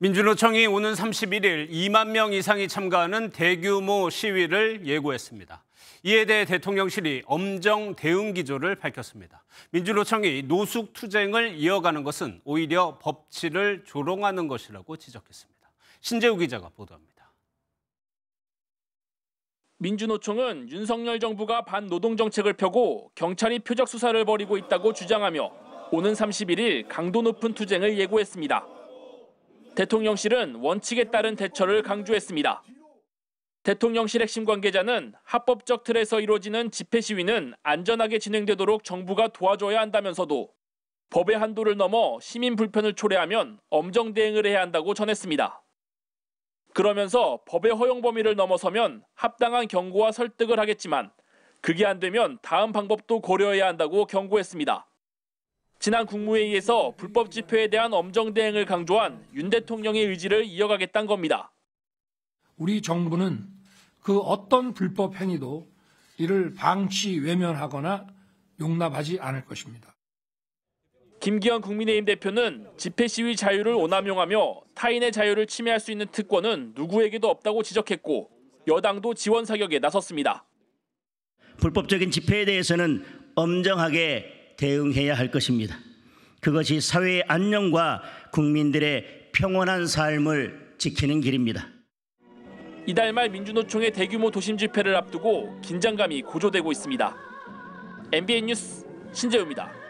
민주노총이 오는 31일 2만 명 이상이 참가하는 대규모 시위를 예고했습니다. 이에 대해 대통령실이 엄정 대응 기조를 밝혔습니다. 민주노총이 노숙 투쟁을 이어가는 것은 오히려 법치를 조롱하는 것이라고 지적했습니다. 신재우 기자가 보도합니다. 민주노총은 윤석열 정부가 반노동 정책을 펴고 경찰이 표적 수사를 벌이고 있다고 주장하며 오는 31일 강도 높은 투쟁을 예고했습니다. 대통령실은 원칙에 따른 대처를 강조했습니다. 대통령실 핵심 관계자는 합법적 틀에서 이루어지는 집회 시위는 안전하게 진행되도록 정부가 도와줘야 한다면서도 법의 한도를 넘어 시민 불편을 초래하면 엄정 대응을 해야 한다고 전했습니다. 그러면서 법의 허용 범위를 넘어서면 합당한 경고와 설득을 하겠지만 그게 안 되면 다음 방법도 고려해야 한다고 경고했습니다. 지난 국무회의에서 불법 집회에 대한 엄정 대응을 강조한 윤 대통령의 의지를 이어가겠다는 겁니다. 우리 정부는 그 어떤 불법 행위도 이를 방치 외면하거나 용납하지 않을 것입니다. 김기현 국민의힘 대표는 집회 시위 자유를 오남용하며 타인의 자유를 침해할 수 있는 특권은 누구에게도 없다고 지적했고 여당도 지원 사격에 나섰습니다. 불법적인 집회에 대해서는 엄정하게 대응해야 할 것입니다. 그것이 사회의 안녕과 국민들의 평온한 삶을 지키는 길입니다. 이달 말 민주노총의 대규모 도심 집회를 앞두고 긴장감이 고조되고 있습니다. MBN 뉴스 신재우입니다.